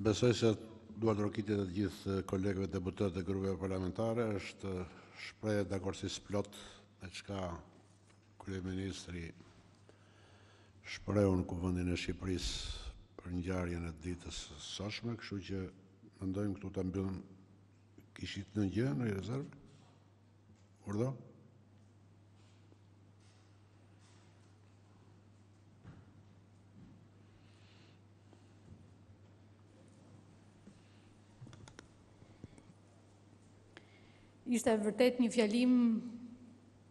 Besoj se duan rokitit dhe gjithë kolegëve deputet dhe grupeve parlamentare, është shprejë dhe akorsis plot me qka Kërëj Ministri shprejë në kuvëndin e Shqipëris për njarjen e ditës sëshme, këshu që mëndojmë këtu të mbjën kishit në gjë në rezervë, urdo? Urdo? ishte vërtet një fjalim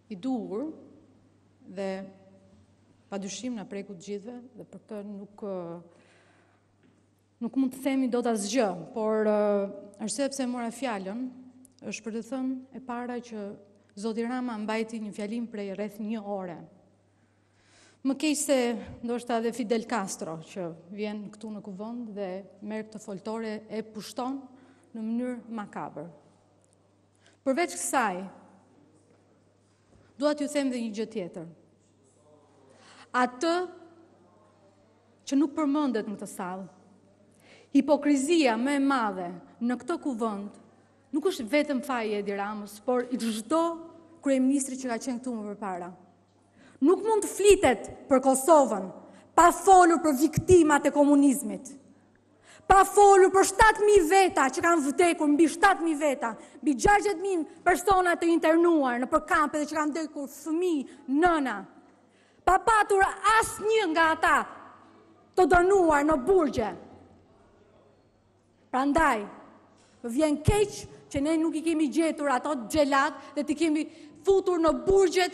i duhur dhe pa dyshim në preku të gjithve dhe për të nuk nuk mund të themi do të asgjë, por është sepse mora fjalën, është për të thënë e para që Zoti Rama mbajti një fjalim prej rreth një ore. Më keq se ndoshta edhe Fidel Castro që vjen këtu në kuvënd dhe merë këtë foltore e pushton në mënyrë makabër. Përveç kësaj, duat ju them dhe një gjëtë tjetër. Atë që nuk përmëndet në të salë, hipokrizia me madhe në këto kuvënd, nuk është vetëm fajë e diramës, por i gjithdo krejë ministri që ka qenë këtu më përpara. Nuk mund të flitet për Kosovën, pa folur për viktimat e komunizmit pa folu për 7.000 veta që kanë vdekur, mbi 7.000 veta, mbi 60.000 persona të internuar në përkampe dhe që kanë vdekur fëmi, nëna, pa patur asë një nga ata të dënuar në burgje. Pra ndaj, për vjen keqë që ne nuk i kemi gjetur ato gjelat dhe të kemi futur në burgjet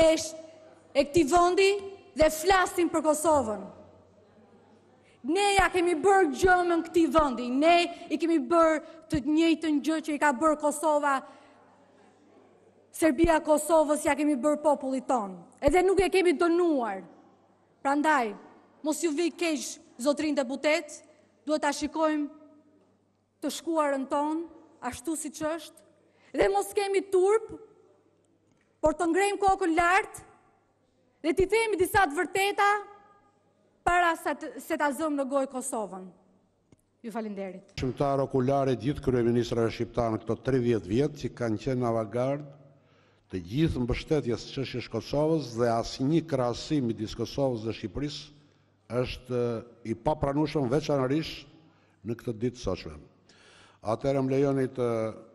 e, e këti vëndi dhe flastin për Kosovën. Ne ja kemi bërë gjëmën këti vëndi, ne i kemi bërë të njëjtën gjë që i ka bërë Kosova, Serbia Kosovës ja kemi bërë popullit tonë, edhe nuk e kemi dënuar. Pra ndaj, mos ju vi kesh zotrin deputet, duhet a shikojmë të shkuarën tonë, ashtu si që është, dhe mos kemi turpë, por të ngrejmë kokën lartë, dhe ti themi disat të themi disat vërteta, para se ta zëmë në gojë Kosovën. Ju falinderit. Shqiptar okularit gjithë kërëj ministra e Shqiptar në këto 30 vjetë që kanë qenë avagard të gjithë në bështetjes qëshish Kosovës dhe asë një krasim i disë Kosovës dhe Shqipëris është eh, i papranushëm veçanërish në këtë ditë soqme. Atërë më lejonit të... Eh,